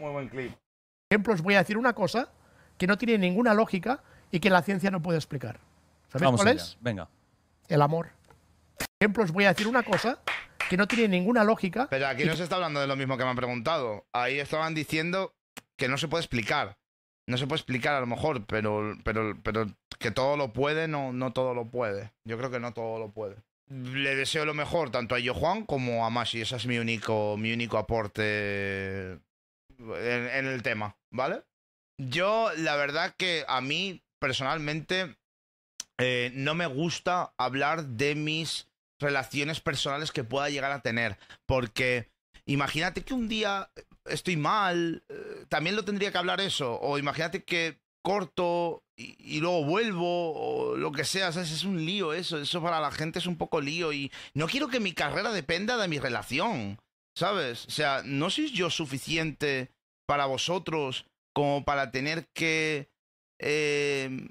Muy buen clip. Por voy a decir una cosa que no tiene ninguna lógica y que la ciencia no puede explicar. ¿Sabéis cuál es? Venga. El amor. ejemplos voy a decir una cosa que no tiene ninguna lógica. Pero aquí no se está hablando de lo mismo que me han preguntado. Ahí estaban diciendo que no se puede explicar. No se puede explicar a lo mejor, pero, pero, pero que todo lo puede, no, no todo lo puede. Yo creo que no todo lo puede. Le deseo lo mejor tanto a Yo Juan como a Masi. Ese es mi único, mi único aporte en, el tema, ¿vale? Yo, la verdad que a mí, personalmente, eh, no me gusta hablar de mis relaciones personales que pueda llegar a tener. Porque imagínate que un día estoy mal, eh, también lo tendría que hablar eso. O imagínate que corto y, luego vuelvo o lo que sea. Es un lío eso. Eso para la gente es un poco lío. Y no quiero que mi carrera dependa de mi relación. ¿Sabes? O sea, no soy yo suficiente para vosotros como para tener que em,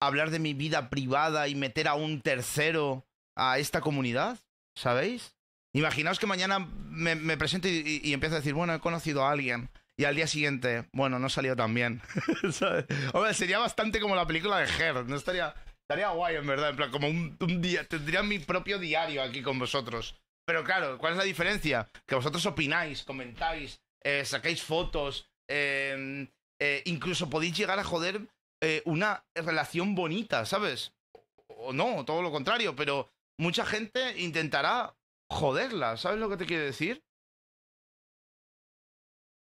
hablar de mi vida privada y meter a un tercero a esta comunidad, ¿sabéis? Imaginaos que mañana me, presento y, empiezo a decir, bueno, he conocido a alguien. Y al día siguiente, bueno, no salió tan bien. Hombre, sería bastante como la película de Her. No estaría, estaría guay, en verdad. como un día. Tendría mi propio diario aquí con vosotros. Pero claro, ¿cuál es la diferencia? Que vosotros opináis, comentáis, saquéis eh, sacáis fotos, em, eh, incluso podéis llegar a joder eh, una relación bonita, ¿sabes? O no, todo lo contrario, pero mucha gente intentará joderla, ¿sabes lo que te quiero decir?